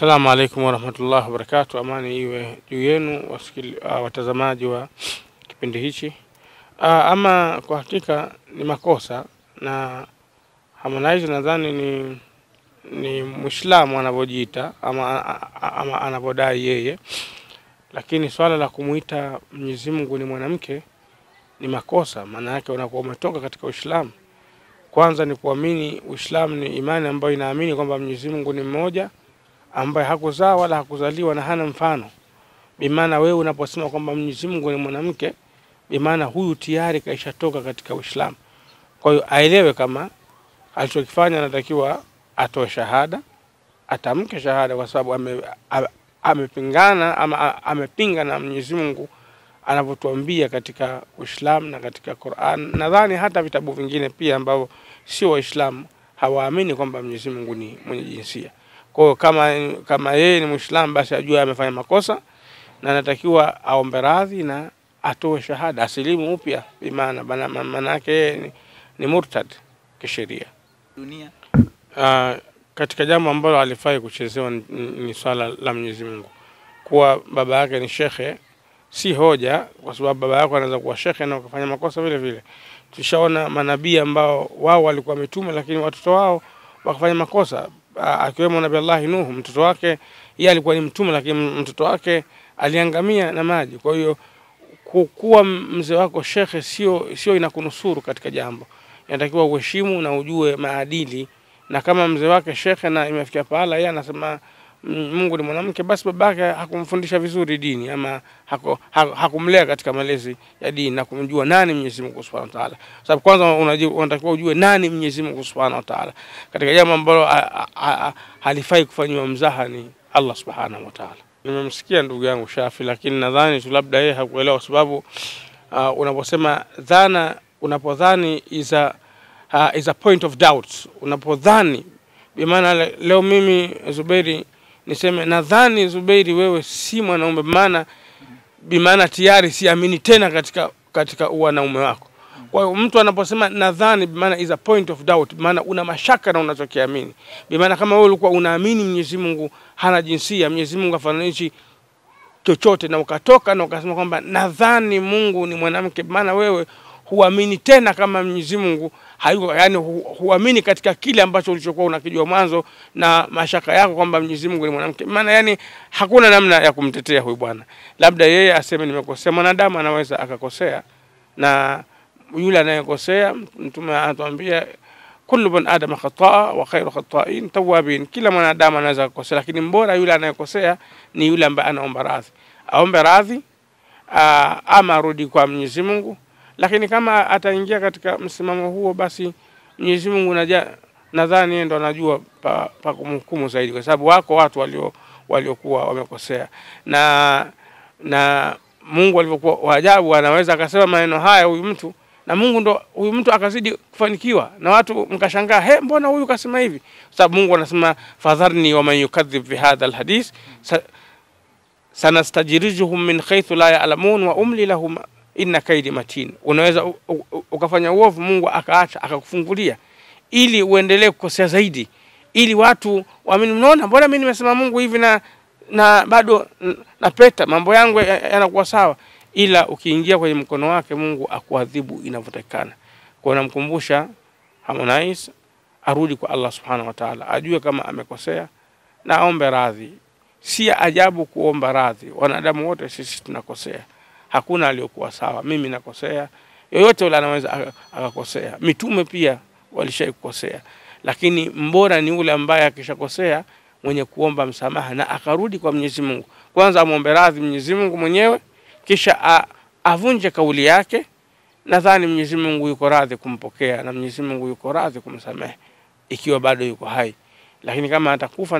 Assalamu alaikum warahmatullahi wabarakatu. Amani iwe juu yenu wasikili, uh, watazamaji wa kipindi hichi. Uh, ama kwa hakika ni makosa na Harmonize nadhani ni ni Muislamu anavyojiita ama, ama anavyodai yeye, lakini swala la kumwita Mwenyezi Mungu ni mwanamke ni makosa. Maana yake unakuwa umetoka katika Uislamu. Kwanza ni kuamini Uislamu ni imani ambayo inaamini kwamba Mwenyezi Mungu ni mmoja ambaye hakuzaa wala hakuzaliwa na hana mfano. Bimaana wewe unaposema kwamba Mwenyezi Mungu ni mwanamke, bimaana huyu tayari kaishatoka katika Uislamu. Kwa hiyo aelewe kama alichokifanya anatakiwa atoe shahada, atamke shahada, kwa sababu ame, amepingana ama amepinga na Mwenyezi Mungu anavyotuambia katika Uislamu na katika Qur'an. Nadhani hata vitabu vingine pia ambavyo sio Waislamu hawaamini kwamba Mwenyezi Mungu ni mwenye jinsia. Kwa hiyo kama, kama yeye ni Muislamu basi ajue amefanya makosa na anatakiwa aombe radhi na atoe shahada, asilimu upya, bimaana maana yake yeye ni, ni murtad kisheria. Dunia uh, katika jambo ambalo alifai kuchezewa ni, ni swala la Mwenyezi Mungu. Kuwa baba yake ni shekhe si hoja, kwa sababu baba yako anaweza kuwa shekhe na ukafanya makosa vile vile. Tushaona manabii ambao wao walikuwa wametuma, lakini watoto wao wakafanya makosa akiwemo Nabii Allah Nuhu, mtoto wake yeye alikuwa ni mtume, lakini mtoto wake aliangamia na maji. Kwa hiyo kuwa mzee wako shekhe sio sio inakunusuru katika jambo, inatakiwa uheshimu na ujue maadili, na kama mzee wake shekhe na imefikia pahala yeye anasema Mungu ni mwanamke, basi babake hakumfundisha vizuri dini ama haku, haku, hakumlea katika malezi ya dini na kumjua nani Mwenyezi Mungu Subhanahu wa Ta'ala, sababu kwanza unatakiwa ujue nani Mwenyezi Mungu Subhanahu wa Ta'ala. Katika jambo ambalo halifai kufanyiwa mzaha ni Allah Subhanahu wa Ta'ala. Nimemsikia ndugu yangu Shafi, lakini nadhani tu labda yeye hakuelewa, kwa sababu uh, unaposema dhana, unapodhani is a, uh, is a point of doubt, unapodhani bi maana leo mimi Zuberi niseme nadhani Zubeiri, wewe si mwanaume, maana bimaana tayari siamini tena katika katika wanaume wako. Kwa hiyo mtu anaposema nadhani, bimaana is a point of doubt, maana una mashaka na unachokiamini. Bimaana kama wewe ulikuwa unaamini Mwenyezi Mungu hana jinsia, Mwenyezi Mungu afananishi chochote, na ukatoka na ukasema kwamba nadhani Mungu ni mwanamke, maana wewe huamini tena kama Mwenyezi Mungu hayuko, yani huamini katika kile ambacho ulichokuwa unakijua mwanzo na mashaka yako kwamba Mwenyezi Mungu ni mwanamke. Maana yani hakuna namna ya kumtetea huyu bwana, labda yeye aseme nimekosea. Mwanadamu anaweza akakosea, na yule anayekosea, Mtume anatuambia kullu bani adama khataa wa khairu khatain tawabin, kila mwanadamu anaweza kukosea, lakini mbora yule anayekosea ni yule ambaye anaomba radhi, aombe radhi ama arudi kwa Mwenyezi Mungu lakini kama ataingia katika msimamo huo, basi Mwenyezi Mungu nadhani ndo anajua pa, pa kumhukumu zaidi, kwa sababu wako watu walio waliokuwa wamekosea na na Mungu alivyokuwa waajabu, anaweza akasema maneno haya huyu mtu na Mungu ndo huyu mtu akazidi kufanikiwa na watu mkashangaa, he, mbona huyu kasema hivi? Kwa sababu Mungu anasema fadharni waman yukadhib bi hadha alhadith sa, min haithu la yalamun wa umli lahum inna kaidi matin. Unaweza ukafanya uovu, Mungu akaacha akakufungulia, ili uendelee kukosea zaidi, ili watu waamini. Mnaona, mbona mimi nimesema Mungu hivi na na bado napeta mambo yangu yanakuwa sawa, ila ukiingia kwenye mkono wake Mungu akuadhibu inavyotakikana. Kwa namkumbusha Harmonize arudi kwa Allah subhanahu wa ta'ala, ajue kama amekosea na aombe radhi. Si ajabu kuomba radhi, wanadamu wote sisi tunakosea hakuna aliyokuwa sawa. Mimi nakosea, yoyote yule anaweza akakosea. Mitume pia walishai kukosea, lakini mbora ni yule ambaye akishakosea mwenye kuomba msamaha na akarudi kwa Mwenyezi Mungu. Kwanza amwombe radhi Mwenyezi Mungu mwenyewe, kisha avunje kauli yake. Nadhani Mwenyezi Mungu yuko radhi kumpokea na Mwenyezi Mungu yuko radhi kumsamehe ikiwa bado yuko hai, lakini kama atakufa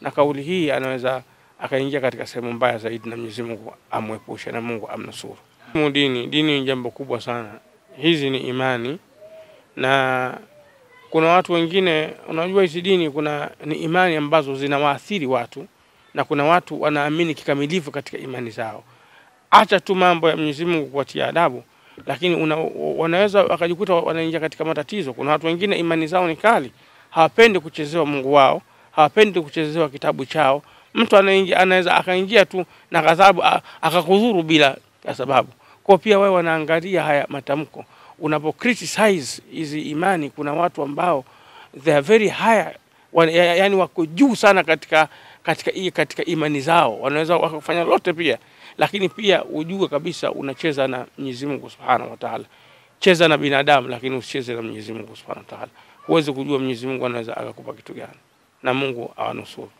na kauli hii anaweza akaingia katika sehemu mbaya zaidi, na Mwenyezi Mungu amwepushe na Mungu amnusuru. Dini dini ni jambo kubwa sana, hizi ni imani na kuna watu wengine, unajua hizi dini kuna ni imani ambazo zinawaathiri watu na kuna watu wanaamini kikamilifu katika imani zao. Acha tu mambo ya Mwenyezi Mungu kuwatia adabu, lakini una, wanaweza wakajikuta wanaingia katika matatizo. Kuna watu wengine imani zao ni kali, hawapendi kuchezewa Mungu wao, hawapendi kuchezewa kitabu chao, Mtu anaweza akaingia tu na ghadhabu akakudhuru bila sababu. Kwa pia wao wanaangalia haya matamko. Unapo criticize hizi imani, kuna watu ambao they are very high wa, yani wako juu sana katika, katika, katika imani zao, wanaweza wakafanya lote pia, lakini pia ujue kabisa unacheza na Mwenyezi Mungu Subhanahu wa Ta'ala. Cheza na binadamu, lakini usicheze na Mwenyezi Mungu Subhanahu wa Ta'ala. Huwezi kujua Mwenyezi Mungu anaweza akakupa kitu gani, na Mungu awanusuru.